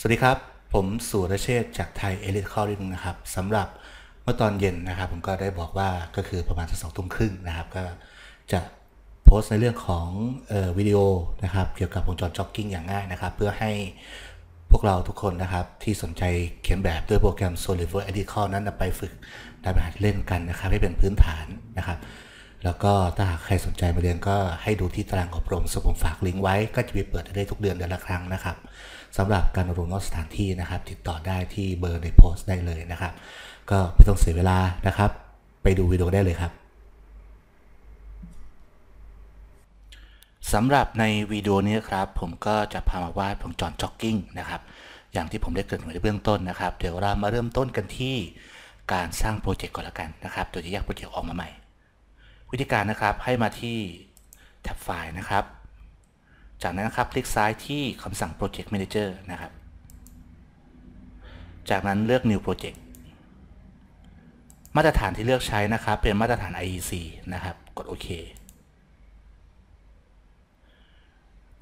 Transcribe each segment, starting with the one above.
สวัสดีครับ ผมสุรเชษจากไทยเอลิทคอริงนะครับสำหรับเมื่อตอนเย็นนะครับ ผมก็ได้บอกว่าก็คือประมาณสักสองทุ่มครึ่งนะครับ ก็จะโพสต์ในเรื่องของออวิดีโอนะครับ เกี่ยวกับวงจรจ็อกกิ้งอย่างง่ายนะครับ เพื่อให้พวกเราทุกคนนะครับ ที่สนใจเขียนแบบด้วยโปรแกรม Soliver e d i t o r นั้นไปฝึกได้ไปหัดเล่นกันนะครับ ให้เป็นพื้นฐานนะครับ แล้วก็ถ้าหากใครสนใจมาเรียนก็ให้ดูที่ตารางอบรมสผมฝากลิงก์ไว้ก็จะมีเปิดได้ทุกเดือนเดือนละครั้งนะครับสำหรับการรวมนอกสถานที่นะครับ ติดต่อได้ที่เบอร์ในโพสต์ได้เลยนะครับ ก็ไม่ต้องเสียเวลานะครับ ไปดูวิดีโอได้เลยครับสำหรับในวิดีโอนี้ครับ ผมก็จะพามาวาดผงจอนจ็อกกิ้งนะครับ อย่างที่ผมได้เกริ่นไว้ในเบื้องต้นนะครับ เดี๋ยวเรามาเริ่มต้นกันที่การสร้างโปรเจกต์ก่อนละกันนะครับโดยจะแยกโปรเจกต์ออกมาใหม่ วิธีการนะครับให้มาที่แท็บไฟล์นะครับจากนั้นนะครับ คลิกซ้ายที่คำสั่ง Project Manager นะครับ จากนั้นเลือก New Project มาตรฐานที่เลือกใช้นะครับเป็นมาตรฐาน IEC นะครับ กดโอเค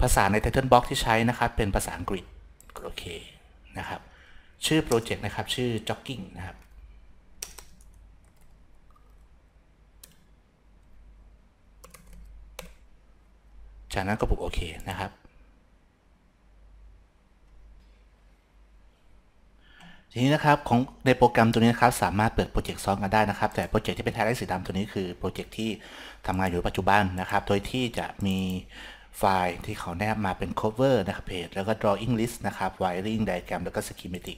ภาษาใน Title Box ที่ใช้นะครับ เป็นภาษาอังกฤษกดโอเค นะครับ ชื่อโปรเจกต์นะครับชื่อ Jogging นะครับจากนั้นก็ปุ่มโอเคนะครับทีนี้นะครับของในโปรแกรมตัวนี้นะครับสามารถเปิดโปรเจกต์ซ้อนกันได้นะครับ แต่โปรเจกต์ที่เป็นไทไลสีดำตัวนี้คือ โปรเจกต์ที่ทำงานอยู่ปัจจุบันนะครับ โดยที่จะมีไฟล์ที่เขาแนบมาเป็น cover นะครับเพจแล้วก็ drawing list นะครับ wiring diagram แล้วก็ schematic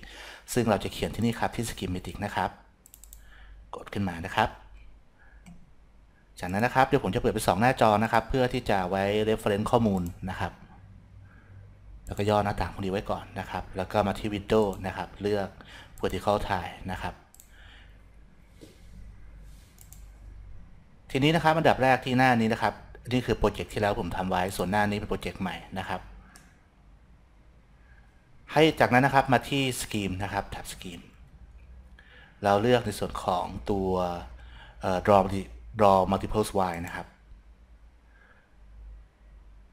ซึ่งเราจะเขียนที่นี่ครับที่ schematic นะครับ กดขึ้นมานะครับจากนั้นนะครับเดี๋ยวผมจะเปิดเป็น2หน้าจอนะครับเพื่อที่จะไว้ reference ข้อมูลนะครับ แล้วก็ย่อหน้าต่างพวกนี้ไว้ก่อนนะครับแล้วก็มาที่ window นะครับ เลือก vertical tile นะครับทีนี้นะครับอันดับแรกที่หน้านี้นะครับนี่คือโปรเจกต์ที่แล้วผมทำไว้ส่วนหน้านี้เป็นโปรเจกต์ใหม่นะครับให้จากนั้นนะครับมาที่สกีมนะครับแท็บสกีมเราเลือกในส่วนของตัว draw draw multiples y นะครับ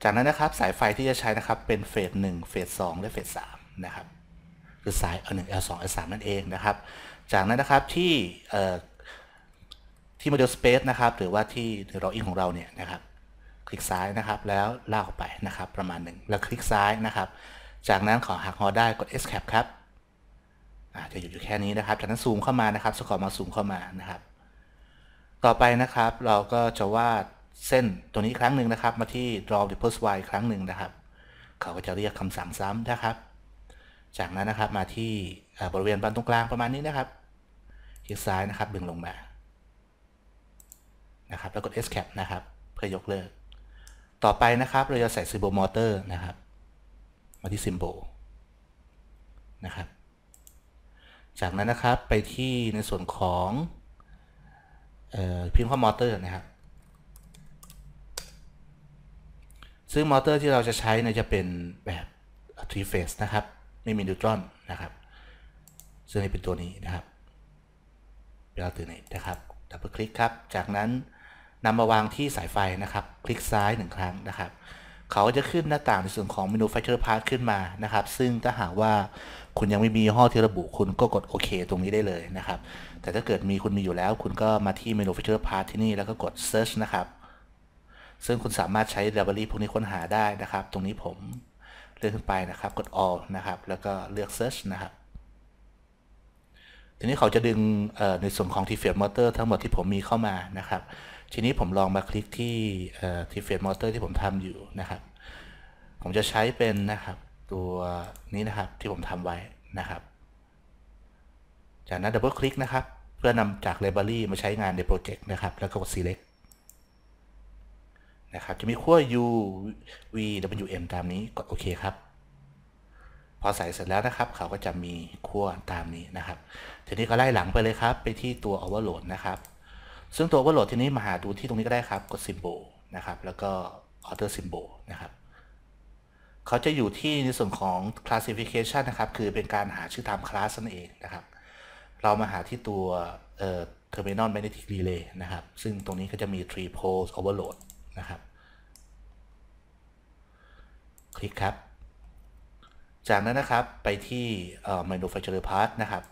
จากนั้นนะครับสายไฟที่จะใช้นะครับเป็นเฟส1เฟส2และเฟส3นะครับคือสาย L1 L2 L3 นั่นเองนะครับ จากนั้นนะครับที่ที่ model space นะครับ หรือว่าที่ drawing ของเราเนี่ยนะครับ คลิกซ้ายนะครับแล้วลากออกไปนะครับ ประมาณหนึ่งแล้วคลิกซ้ายนะครับ จากนั้นขอหักหอได้กด escape ครับจะอยู่อยู่แค่นี้นะครับจากนั้นซูมเข้ามานะครับสกอร์มาซูมเข้ามานะครับต่อไปนะครับเราก็จะวาดเส้นตัวนี้ครั้งหนึ่งนะครับ มาที่ draw the first y ครั้งหนึ่งนะครับเขาก็จะเรียกคำสั่งซ้ำนะครับ จากนั้นนะครับมาที่บริเวณบานตรงกลางประมาณนี้นะครับคลิกซ้ายนะครับดึงลงมานะครับแล้วกด escape นะครับเพื่อยกเลิก ต่อไปนะครับ เราจะใส่ symbol motor นะครับ มาที่ symbol นะครับจากนั้นนะครับไปที่ในส่วนของพิมพ์ข้อมอเตอร์นะครับซึ่งมอเตอร์ที่เราจะใช้เนี่ยจะเป็นแบบทรีเฟสนะครับ ไม่มีนิวตรอนนะครับ ซึ่งเป็นตัวนี้นะครับเราตืลเทอรนนะครับ ดับเบิลคลิกครับ จากนั้นนำมาวางที่สายไฟนะครับ คลิกซ้ายหนึ่งครั้งนะครับ เขาจะขึ้นหน้าต่างในส่วนของเมนู f a อร์พาร์ทขึ้นมานะครับ ซึ่งถ้าหากว่าคุณยังไม่มียี่ห้อที่ระบุคุณก็กดโอเคตรงนี้ได้เลยนะครับ แต่ถ้าเกิดมีคุณมีอยู่แล้ว คุณก็มาที่ m a n u f a c t u r e part ที่นี่แล้วก็กด search นะครับ ซึ่งคุณสามารถใช้ library พวกนี้ค้นหาได้นะครับ ตรงนี้ผมเลื่อนขึ้นไปนะครับ กด all นะครับ แล้วก็เลือก search นะครับ ทีนี้เขาจะดึงในส่วนของ t f เฟ m o t o r ทั้งหมดที่ผมมีเข้ามานะครับ ทีนี้ผมลองมาคลิกที่ t f เฟ m o t o r ที่ผมทำอยู่นะครับ ผมจะใช้เป็นนะครับตัวนี้นะครับที่ผมทำไว้นะครับ จากนั้นดับเบิลคลิกนะครับ เพื่อนำจากไลบรารีมาใช้งานในโปรเจกต์นะครับ แล้วก็กด select นะครับ จะมีขั้ว u v w m ตามนี้กดโอเคครับ พอใส่เสร็จแล้วนะครับเขาก็จะมีขั้วตามนี้นะครับทีนี้ก็ไล่หลังไปเลยครับ ไปที่ตัว overload นะครับ ซึ่งตัว overload ทีนี้มาหาดูที่ตรงนี้ก็ได้ครับกด symbol นะครับ แล้วก็ auto symbol นะครับเขาจะอยู่ที่ในส่วนของ classification นะครับ คือเป็นการหาชื่อตามคลาสนั่นเองนะครับ เรามาหาที่ตัว terminal magnetic relay นะครับ ซึ่งตรงนี้ก็จะมี three poles overload นะครับ คลิกครับ จากนั้นนะครับ ไปที่ manufacturer part นะครับ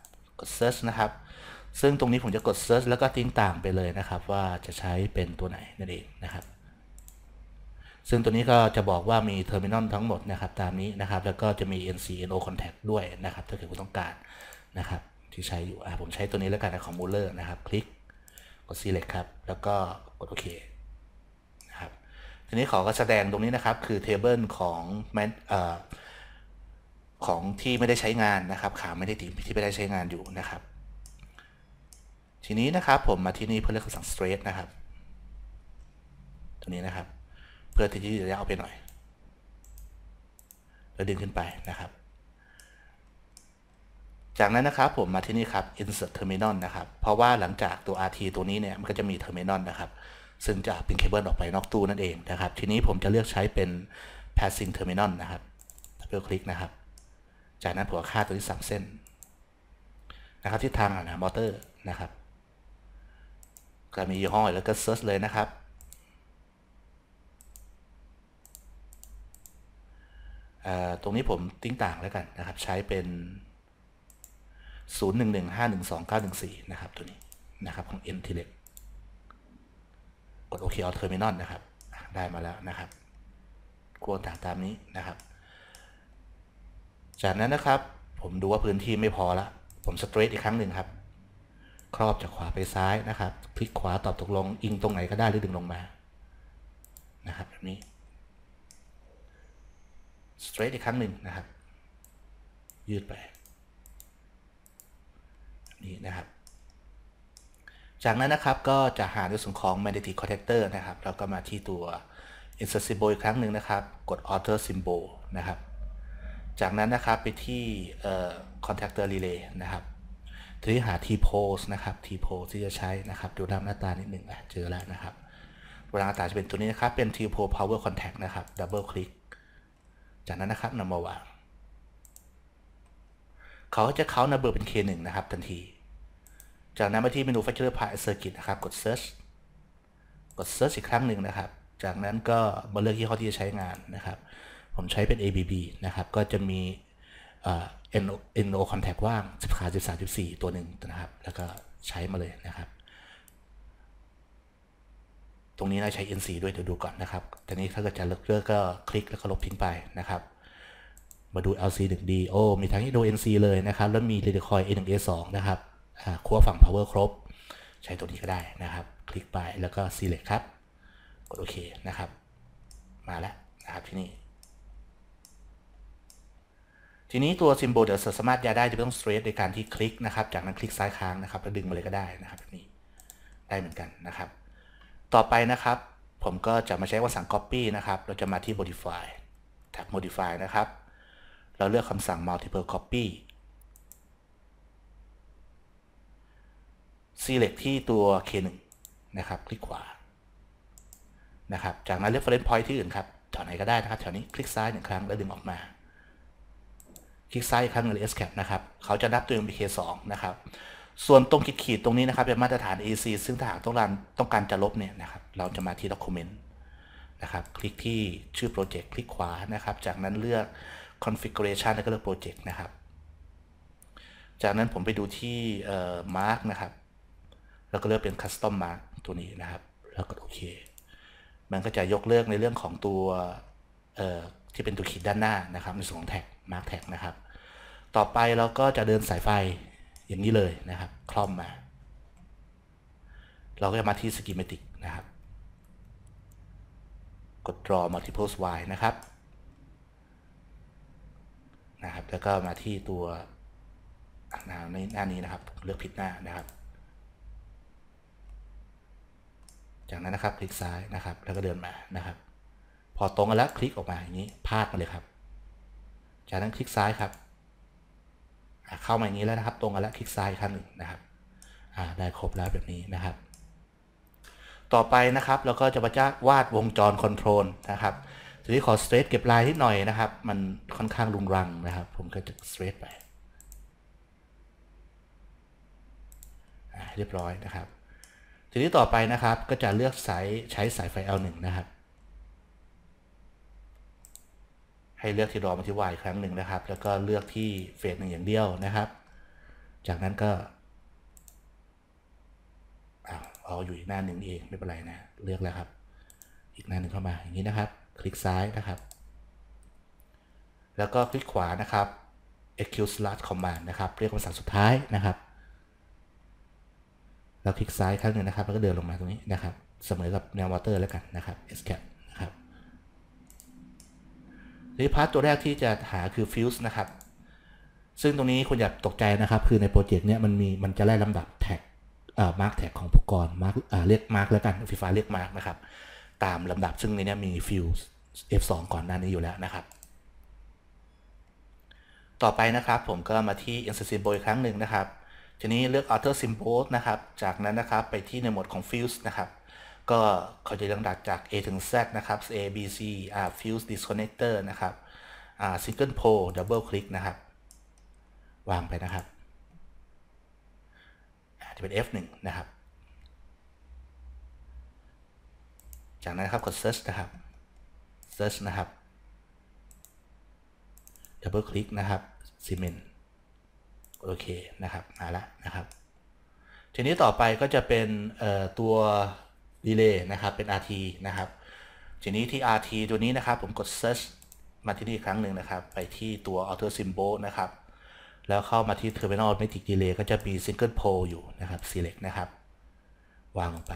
กด search นะครับ ซึ่งตรงนี้ผมจะกด search แล้วก็ทิ้งต่างไปเลยนะครับ ว่าจะใช้เป็นตัวไหน นั่นเองนะครับซึ่งตัวนี้ก็จะบอกว่ามีเทอร์มินอลทั้งหมดนะครับ ตามนี้นะครับ แล้วก็จะมี NCNO contact ด้วยนะครับถ้าเกิดคุณต้องการนะครับที่ใช้อยู่ผมใช้ตัวนี้แล้วกันของมูเลอร์นะครับ คลิกกด select ครับแล้วก็กดโอเคนะครับทีนี้ขอก็แสดงตรงนี้นะครับ คือเทเบิลของแมนของที่ไม่ได้ใช้งานนะครับ ขาไม่ได้ติดที่ไม่ได้ใช้งานอยู่นะครับ ทีนี้นะครับผมมาที่นี่เพื่อเลือกคำสั่ง straight นะครับตัวนี้นะครับเพื่อที่จะยาวไปหน่อย แล้วดึงขึ้นไปนะครับ จากนั้นนะครับผมมาที่นี่ครับ insert terminal นะครับ เพราะว่าหลังจากตัว rt ตัวนี้เนี่ย มันก็จะมี terminal นะครับ ซึ่งจะเป็นเคเบิลออกไปนอกตู้นั่นเองนะครับ ทีนี้ผมจะเลือกใช้เป็น passing terminal นะครับ double click นะครับ จากนั้นผมค่าตัวที่3เส้น นะครับทิศทางอ่ะนะมอเตอร์นะครับ ก็มียี่ห้อแล้วก็เซิร์ชเลยนะครับตรงนี้ผมติ้งต่างแล้วกันนะครับใช้เป็น 0 1 1 5 1 2 9 1 4นะครับตัวนี้นะครับของ n t e l e c กดโอเคเอาเทอร์มินอลนะครับได้มาแล้วนะครับ ควรต่างตามนี้นะครับ จากนั้นนะครับผมดูว่าพื้นที่ไม่พอละผมสเตรทอีกครั้งหนึ่งครับ ครอบจากขวาไปซ้ายนะครับ คลิกขวาตอบตกลงอิงตรงไหนก็ได้หรือดึงลงมา นะครับแบบนี้สเตรทอีกครั้งหนึ่งนะครับ ยืดไปนี่นะครับจากนั้นนะครับก็จะหาในส่วนของ magnetic connector นะครับ แล้วก็มาที่ตัว insert symbol อีกครั้งหนึ่งนะครับ กด alter symbol นะครับ จากนั้นนะครับไปที่ contactor relay นะครับทีนี้หา t pose นะครับ t pose ที่จะใช้นะครับดูหน้าตานิดหนึ่งนะเจอแล้วนะครับเวลาตางจะเป็นตัวนี้นะครับเป็น t p o s e power contact นะครับ double click จากนั้นนะครับนำมาวาง เขาจะเขานัเบอร์เป็น K1 นะครับทันที จากนั้นไปที่เมนู Factor Part Circuit นะครับกด Search กด Search อีกครั้งหนึ่งนะครับ จากนั้นก็มาเลือกที่ข้อที่จะใช้งานนะครับ ผมใช้เป็น ABB นะครับก็จะมี NO, NO contact ว่าง1ขา13 14ตัวหนึ่งนะครับ แล้วก็ใช้มาเลยนะครับตรงนี้เราใช้ NC ด้วยเดี๋ยวดูก่อนนะครับ แต่นี้ถ้าเกิดจะเลิกเลือกก็คลิกแล้วก็ลบทิ้งไปนะครับ มาดู LC 1 D โอ้มีทั้งี่ดู NC เลยนะครับ แล้วมี r e d i c o i A1 A2 นะครับขั้วฝั่ง power ครบใช้ตัวนี้ก็ได้นะครับ คลิกไปแล้วก็ select ครับ กดโอเคนะครับ มาแล้วนะครับที่นี่ ทีนี้ตัวซิมโบลเดี๋ยวสามารถยาได้จะต้องสเตรทในการที่คลิกนะครับ จากนั้นคลิกซ้ายค้างนะครับ แล้วดึงมาเลยก็ได้นะครับแบบนี้ได้เหมือนกันนะครับต่อไปนะครับ ผมก็จะมาใช้คำสั่ง copy นะครับ เราจะมาที่ modify แท็บ modify นะครับ เราเลือกคำสั่ง multiple copy select ที่ตัว K1 นะครับ คลิกขวานะครับจากนั้น reference point ที่อื่นครับแถวไหนก็ได้นะครับแถวนี้ คลิกซ้ายหนึ่งครั้ง แล้วดึงออกมา คลิกซ้ายอีกครั้งหนึ่ง escape นะครับ เขาจะนับตัวเองเป็น K2 นะครับส่วนตรงขีดๆตรงนี้นะครับเป็นมาตรฐาน AC ซึ่งถ้าหากต้องการต้องการจะลบเนี่ยนะครับเราจะมาที่ Document นะครับคลิกที่ชื่อโปรเจกต์คลิกขวานะครับ จากนั้นเลือก Configuration แล้วก็เลือกโปรเจกต์นะครับ จากนั้นผมไปดูที่ Mark นะครับ แล้วก็เลือกเป็น Custom Mark ตัวนี้นะครับ แล้วก็โอเค มันก็จะยกเลิกในเรื่องของตัวที่เป็นตัวขีดด้านหน้านะครับ ในส่วนของแท็ก Mark แท็กนะครับ ต่อไปเราก็จะเดินสายไฟอย่างนี้เลยนะครับคล่อมมา เราก็จะมาที่สกิมติกนะครับ กด draw multiples y นะครับนะครับ แล้วก็มาที่ตัวหน้าในหน้านี้นะครับ เลือกผิดหน้านะครับ จากนั้นนะครับคลิกซ้ายนะครับ แล้วก็เดินมานะครับ พอตรงกันแล้วคลิกออกมาอย่างนี้พาดมาเลยครับ จากนั้นคลิกซ้ายครับเข้ามาอย่างนี้แล้วนะครับตรงกันแล้วคลิกซ้ายครั้งหนึ่งนะครับได้ครบแล้วแบบนี้นะครับ ต่อไปนะครับเราก็จะมาจ้าวาดวงจรคอนโทรลนะครับทีนี้ขอสเตรทเก็บลายที่หน่อยนะครับ มันค่อนข้างรุงรังนะครับ ผมก็จะสเตรทไปเรียบร้อยนะครับ ทีนี้ต่อไปนะครับก็จะเลือกสายใช้สายไฟ L1 นะครับให้เลือกที่รอมาที่วายครั้งหนึ่งนะครับ แล้วก็เลือกที่เฟสหนึ่งอย่างเดียวนะครับจากนั้นก็เอาเอาอยู่อีกหน้าหนึ่งเองไม่เป็นไรนะเลือกแล้วครับ อีกหน้าหนึ่งเข้ามาอย่างนี้นะครับคลิกซ้ายนะครับแล้วก็คลิกขวานะครับ execute last command นะครับเรียกคำสั่งสุดท้ายนะครับ แล้วคลิกซ้ายครั้งหนึ่งนะครับแล้วก็เดินลงมาตรงนี้นะครับเสมอกับแนววอเตอร์แล้วกันนะครับ escape นี้พาร์ทตัวแรกที่จะหาคือฟิวส์นะครับ ซึ่งตรงนี้คุณอยากตกใจนะครับ คือในโปรเจกต์เนี้ยมันมีมันจะไล่ลำดับแท็กเอ่อมาร์กแท็กของอุปกรณ์มาร์กเอ่อเรียกมาร์กแล้วกันฟีฟ้าเรียกมาร์กนะครับ ตามลำดับซึ่งในนี้มีฟิวส์ F2 ก่อนหน้านี้อยู่แล้วนะครับ ต่อไปนะครับ ผมก็มาที่ insert symbol อีกครั้งหนึ่งนะครับทีนี้เลือก o u t e r symbol นะครับ จากนั้นนะครับไปที่ในหมวดของ fuse นะครับก็ เขาจะลำดับจาก A ถึง Z นะครับ A B C อ่า fuse disconnector นะครับ อ่า single pole double click นะครับ วางไปนะครับ จะเป็น F1 นะครับ จากนั้นครับกด search นะครับ search นะครับ double click นะครับ Cement โอเคนะครับ มาละ นะครับ ทีนี้ต่อไปก็จะเป็นตัวดีเลย์นะครับเป็น RT นะครับ ทีนี้ที่ RT ตัวนี้นะครับผมกด search มาที่นี่ครั้งหนึ่งนะครับ ไปที่ตัว auto symbol นะครับ แล้วเข้ามาที่ terminal matic delay ก็จะมี single pole อยู่นะครับ select นะครับ วางลงไป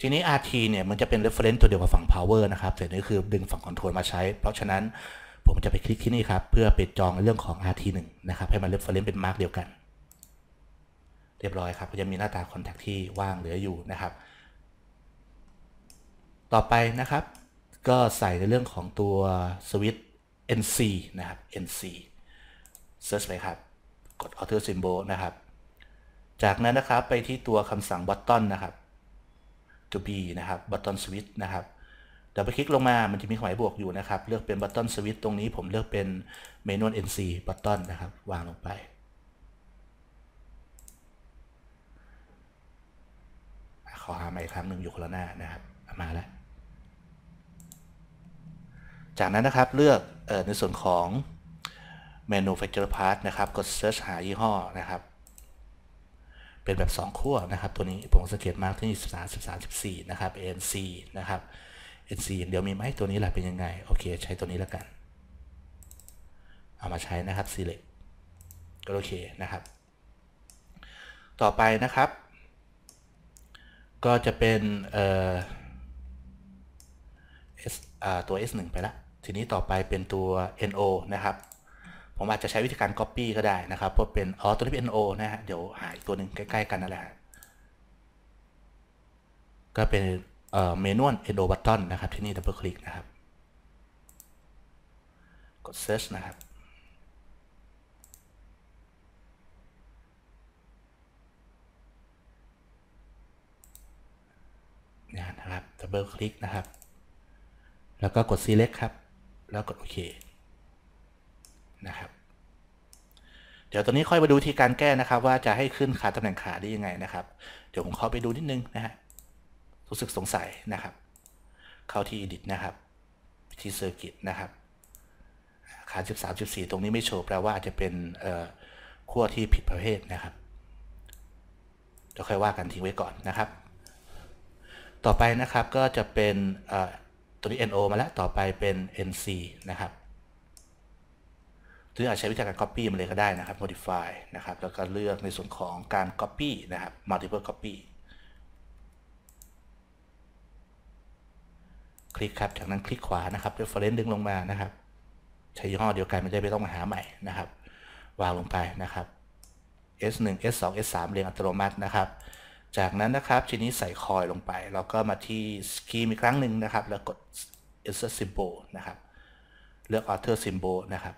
ทีนี้ RT เนี่ย มันจะเป็น reference ตัวเดียวกับฝั่ง power นะครับแต่นี่คือดึงฝั่ง control มาใช้ เพราะฉะนั้นผมจะไปคลิกที่นี่ครับ เพื่อไปจองเรื่องของ RT1 นะครับ ให้มัน reference เป็น mark เดียวกัน เรียบร้อยครับก็จะมีหน้าตา contact ที่ว่างเหลืออยู่นะครับต่อไปนะครับ ก็ใส่ในเรื่องของตัวสวิตช์ NC นะครับ NC search ไปครับ กด Auto Symbol นะครับจากนั้นนะครับไปที่ตัวคำสั่ง button นะครับ to be นะครับ button switch นะครับเดี๋ยวไปคลิกลงมามันจะมีหมายบวกอยู่นะครับ เลือกเป็น button switch ตรงนี้ผมเลือกเป็น manual NC button นะครับ วางลงไป ขอหาใหม่ครั้งหนึ่งอยู่คนละหน้านะครับ มาแล้วจากนั้นนะครับ เลือกในส่วนของ manufacturer part นะครับกด search หายี่ห้อนะครับ เป็นแบบ2ขั้วนะครับ ตัวนี้ ผมสังเกตมากที่13 13 14นะครับ ANC นะครับ NC เดี๋ยวมีไหมตัวนี้แหละเป็นยังไง โอเค ใช้ตัวนี้แล้วกัน เอามาใช้นะครับ select ก็โอเค นะครับ ต่อไปนะครับ ก็จะเป็นเอ่อตัว S1 ไปแล้ว ทีนี้ต่อไปเป็นตัว NO นะครับ ผมอาจจะใช้วิธีการ Copy ก็ได้นะครับ เพราะเป็นอ๋อตัวนี้เป็น NO นะฮะ เดี๋ยวหายตัวหนึ่งใกล้ ๆ กันนั่นแหละก็เป็นเมนู NO Button นะครับ ที่นี่ดับเบิลคลิกนะครับ กด Search นะครับ นะครับดับเบิลคลิกนะครับแล้วก็กด select ครับ แล้วกดโอเคนะครับ เดี๋ยวตอนนี้ค่อยมาดูทีการแก้นะครับว่าจะให้ขึ้นขาตำแหน่งขาได้ยังไงนะครับ เดี๋ยวผมเข้าไปดูนิดนึงนะฮะ รู้สึกสงสัยนะครับ เข้าที่ edit นะครับ ที่ circuit นะครับ ขา13 14ตรงนี้ไม่โชว์แปลว่าอาจจะเป็นขั้วที่ผิดประเภทนะครับเดี๋ยวค่อยว่ากันทิ้งไว้ก่อนนะครับ ต่อไปนะครับก็จะเป็นตัวนี้ NO มาแล้วต่อไปเป็น NC นะครับหรืออาจใช้วิธีการ Copy มาเลยก็ได้นะครับ Modify นะครับ แล้วก็เลือกในส่วนของการ Copy นะครับ Multiple Copy คลิกครับ จากนั้นคลิกขวานะครับ Reference ดึงลงมานะครับ ใช้ยี่ห้อเดียวกัน ไม่ได้ไม่ต้องมาหาใหม่นะครับ วางลงไปนะครับ S1 S2 S3 เรียงอัตโนมัตินะครับจากนั้นนะครับทีนี้ใส่คอยลงไปเราก็มาที่สกีมอีกครั้งหนึ่งนะครับ แล้วกด insert symbol นะครับ เลือก alter symbol นะครับ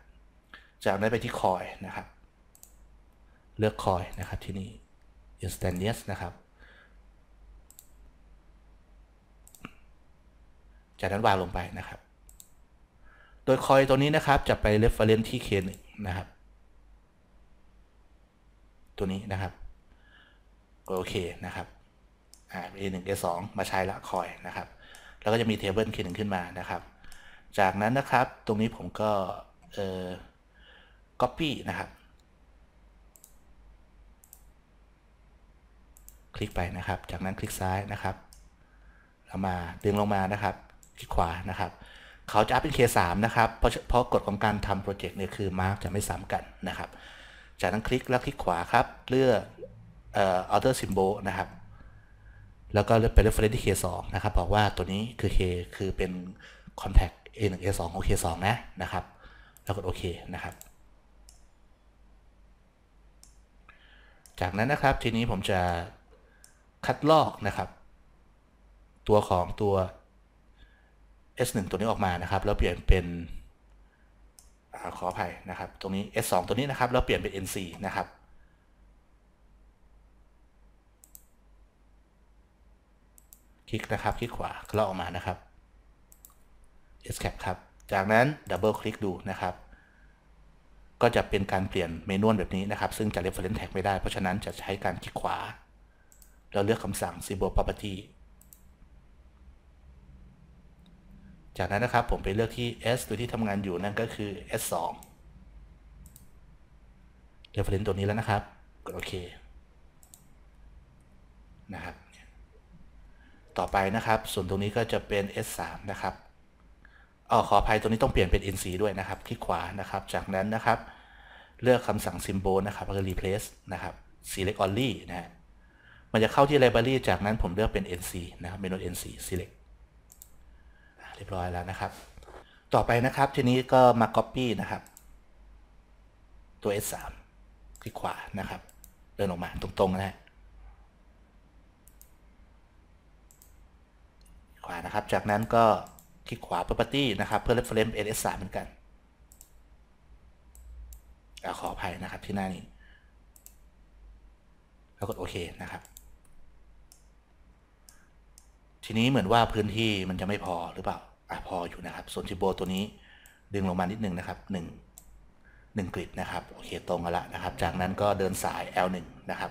จากนั้นไปที่คอยนะครับ เลือกคอยนะครับที่นี่ instantaneous นะครับ จากนั้นวางลงไปนะครับ โดยคอยตัวนี้นะครับจะไป reference ที่ k 1นะครับ ตัวนี้นะครับโอเคนะครับ อ่า A1 A2 มาใช้ละคอยนะครับ แล้วก็จะมีเทเบิล K1 ขึ้นมานะครับ จากนั้นนะครับตรงนี้ผมก็ เอ่อ copy นะครับ คลิกไปนะครับ จากนั้นคลิกซ้ายนะครับ แล้วมาดึงลงมานะครับ คลิกขวานะครับ เขาจะอัพเป็น K3 นะครับ เพราะเพราะกฎของการทำโปรเจกต์เนี่ยคือมาร์กจะไม่ซ้ำกันนะครับ จากนั้นคลิกแล้วคลิกขวาครับ เลือกเอ่อ outer symbol นะครับ แล้วก็เป็น reference ที่ K2 นะครับ บอกว่าตัวนี้คือ K คือเป็น contact A1 A2 ของ K2 นะ นะครับ แล้วกดโอเคนะครับ จากนั้นนะครับ ทีนี้ผมจะคัดลอกนะครับ ตัวของตัว S1 ตัวนี้ออกมานะครับ แล้วเปลี่ยนเป็นขออภัยนะครับ ตรงนี้ S2 ตัวนี้นะครับ แล้วเปลี่ยนเป็น N4 นะครับลิก นะครับ คลิก ขวาลอกออกมานะครับ escape ครับ จากนั้นดับเบิลคลิกดูนะครับ ก็จะเป็นการเปลี่ยนเมนูแบบนี้นะครับ ซึ่งจะ reference tag ไม่ได้เพราะฉะนั้นจะใช้การคลิก ขวาแล้วเลือกคำสั่ง symbol property จากนั้นนะครับผมไปเลือกที่ S ตัวที่ทำงานอยู่นั่นก็คือ S2 reference ตัวนี้แล้วนะครับ กดโอเค นะครับต่อไปนะครับส่วนตรงนี้ก็จะเป็น S3 นะครับอ๋อขออภัยตรงนี้ต้องเปลี่ยนเป็น NC ด้วยนะครับ คลิกขวานะครับจากนั้นนะครับ เลือกคำสั่ง symbol นะครับก็คือ replace นะครับ select only นะฮะมันจะเข้าที่ library จากนั้นผมเลือกเป็น NC นะครับเมนู NC select เรียบร้อยแล้วนะครับ ต่อไปนะครับทีนี้ก็มา copy นะครับ ตัว S3 คลิกขวานะครับเดินออกมาตรงๆ นะฮะขวานะครับ จากนั้นก็คลิกขวา property นะครับ เพื่อ reference ls3 เหมือนกันอขออภัยนะครับที่หน้านี้ แล้วกดโอเคนะครับ ทีนี้เหมือนว่าพื้นที่มันจะไม่พอหรือเปล่า อ่ะพออยู่นะครับส่วนชิโบ ตัวนี้ดึงลงมานิดนึงนะครับ1 1กริดนะครับ โอเคตรงกันละนะครับ จากนั้นก็เดินสาย L1 นะครับ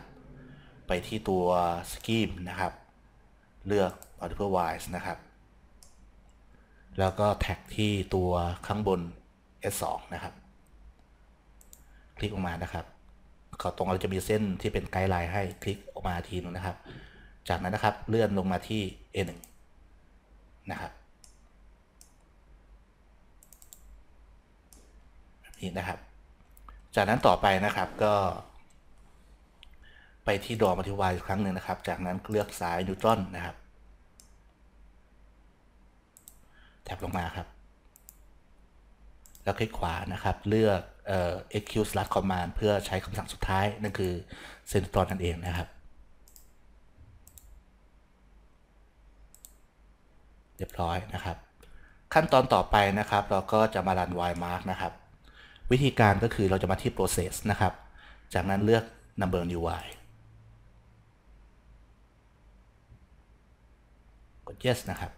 ไปที่ตัวสกีมนะครับเลือก multiple wise นะครับ แล้วก็แท็กที่ตัวข้างบน S2 นะครับ คลิกออกมานะครับขาตรงเราจะมีเส้นที่เป็นไกด์ไลน์ให้คลิกออกมาทีนึงนะครับ จากนั้นนะครับเลื่อนลงมาที่ A1 นะครับ นี่นะครับ จากนั้นต่อไปนะครับก็ไปที่ดอมัธติวายอีกครั้งหนึ่งนะครับ จากนั้นเลือกสายนิวตรอนนะครับแทบลงมาครับ แล้วคลิกขวานะครับ เลือกเอ็ก execute last c o m นเพื่อใช้คำสั่งสุดท้าย นั่นคือเซนตรอนนั่นเองนะครับ เรียบร้อยนะครับ ขั้นตอนต่อไปนะครับเราก็จะมารัน y mark นะครับ วิธีการก็คือเราจะมาที่ process นะครับ จากนั้นเลือก number new y กด yes นะครับ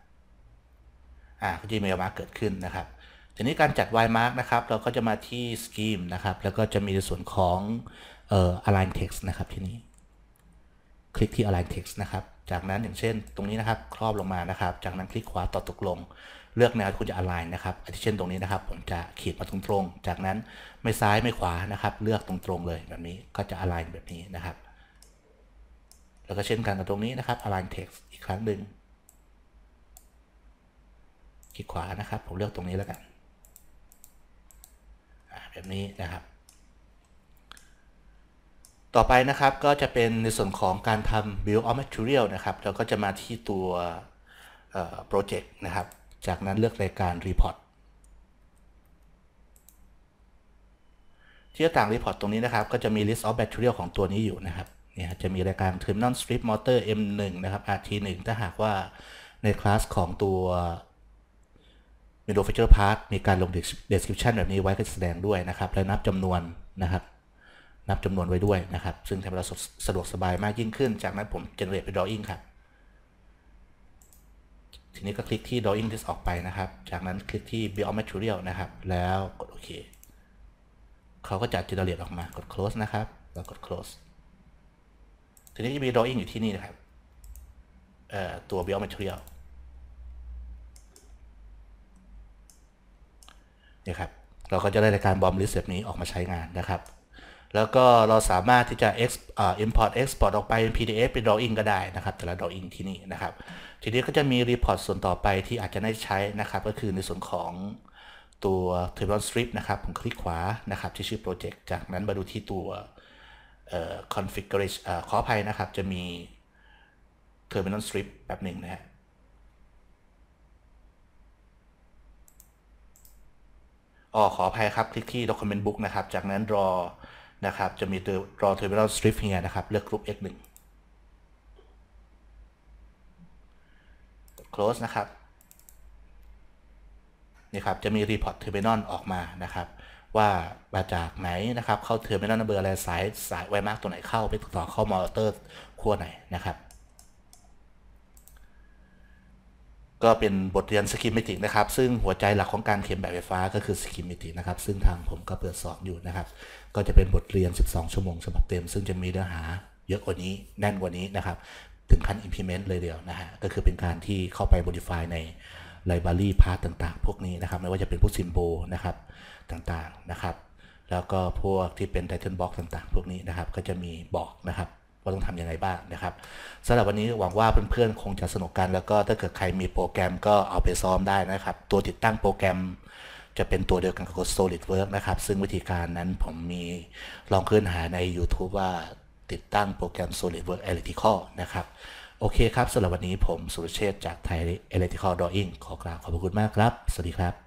อ่า ก็จะมี mark เกิดขึ้นนะครับ ทีนี้การจัด Y mark นะครับ เราก็จะมาที่ scheme นะครับ แล้วก็จะมีในส่วนของเอ่อ align text นะครับที่นี้ คลิกที่ align text นะครับ จากนั้นอย่างเช่นตรงนี้นะครับครอบลงมานะครับ จากนั้นคลิกขวาต่อตกลง เลือกแนวที่คุณจะ align นะครับอาทิเช่นตรงนี้นะครับผมจะขีดมาตรงๆ จากนั้นไม่ซ้ายไม่ขวานะครับเลือกตรงๆเลยแบบนี้ ก็จะ align แบบนี้นะครับ แล้วก็เช่นกันกับตรงนี้นะครับ align text อีกครั้งหนึ่งคลิกขวานะครับ ผมเลือกตรงนี้แล้วกัน แบบนี้นะครับ ต่อไปนะครับก็จะเป็นในส่วนของการทำ build of material นะครับเราก็จะมาที่ตัวโปรเจกต์นะครับ จากนั้นเลือกรายการ report ที่ต่าง report ตรงนี้นะครับ ก็จะมี list of material ของตัวนี้อยู่นะครับเนี่ยจะมีรายการ terminal strip motor M1 นะครับ RT1 ถ้าหากว่าในคลาสของตัวมีโลเฟเจอร์พาร์ทมีการลงเดสคริปชันแบบนี้ไว้ก็แสดงด้วยนะครับ และนับจำนวนนะครับ นับจำนวนไว้ด้วยนะครับ ซึ่งทำให้เราสะดวกสบายมากยิ่งขึ้นจากนั้นผมเจนเ r a เป็นดออิงครับทีนี้ก็คลิกที่ drawing list ออกไปนะครับ จากนั้นคลิกที่ build material นะครับ แล้วกดโอเคเขาก็จะจนเนอเร e ออกมากด close นะครับ แล้วกด close ทีนี้จะมี drawing อยู่ที่นี่นะครับตัว build material นะครับเราก็จะได้รายการบอมลิสต์แบบนี้ออกมาใช้งานนะครับ แล้วก็เราสามารถที่จะ import export ออกไปเป็น PDF เป็น drawing ก็ได้นะครับ แต่ละ drawing ที่นี่นะครับ ทีนี้ก็จะมี report ส่วนต่อไปที่อาจจะได้ใช้นะครับ ก็คือในส่วนของตัว table strip นะครับ ผมคลิกขวานะครับที่ชื่อ project จากนั้นมาดูที่ตัว configuration ขออภัยนะครับ จะมี terminal strip แบบหนึ่งนะฮะอ๋อขออภัยครับคลิกที่ document book นะครับ จากนั้นรอนะครับจะมีตัว draw terminal strip h นี่นะครับ เลือก group x1 close นะครับนี่ครับ จะมี report terminal ออกมานะครับ ว่ามาจากไหนนะครับ เข้า terminal เบอร์อะไรสายสายไวมากตัวไหนเข้าไปติดต่อเข้ามอเตอร์ขั้วไหนนะครับก็เป็นบทเรียนสกิมมิตินะครับ ซึ่งหัวใจหลักของการเขียนแบบไฟฟ้าก็คือสกิมมิตินะครับ ซึ่งทางผมก็เปิดสอนอยู่นะครับ ก็จะเป็นบทเรียน 12 ชั่วโมงฉบับเต็ม ซึ่งจะมีเนื้อหาเยอะกว่านี้แน่นกว่านี้นะครับ ถึงขั้น implement เลยเดียวนะฮะก็คือเป็นการที่เข้าไป modify ใน library part ต่างๆ พวกนี้นะครับ ไม่ว่าจะเป็นพวก symbol นะครับต่างๆนะครับแล้วก็พวกที่เป็น title box ต่างๆ พวกนี้นะครับก็จะมีบอกนะครับว่าต้องทำยังไงบ้างนะครับสำหรับวันนี้หวังว่าเพื่อนๆ คงจะสนุกกันแล้วก็ถ้าเกิดใครมีโปรแกรมก็เอาไปซ้อมได้นะครับ ตัวติดตั้งโปรแกรม จะเป็นตัวเดียวกันกับ SolidWorks นะครับ ซึ่งวิธีการนั้นผมมีลองค้นหาใน YouTube ว่าติดตั้งโปรแกรม SolidWorks Analytical นะครับ โอเคครับสำหรับวันนี้ผมสุรเชษจากไทย e l e c t r i c a l Drawing ขอกราบขอบพระคุณมากครับ สวัสดีครับ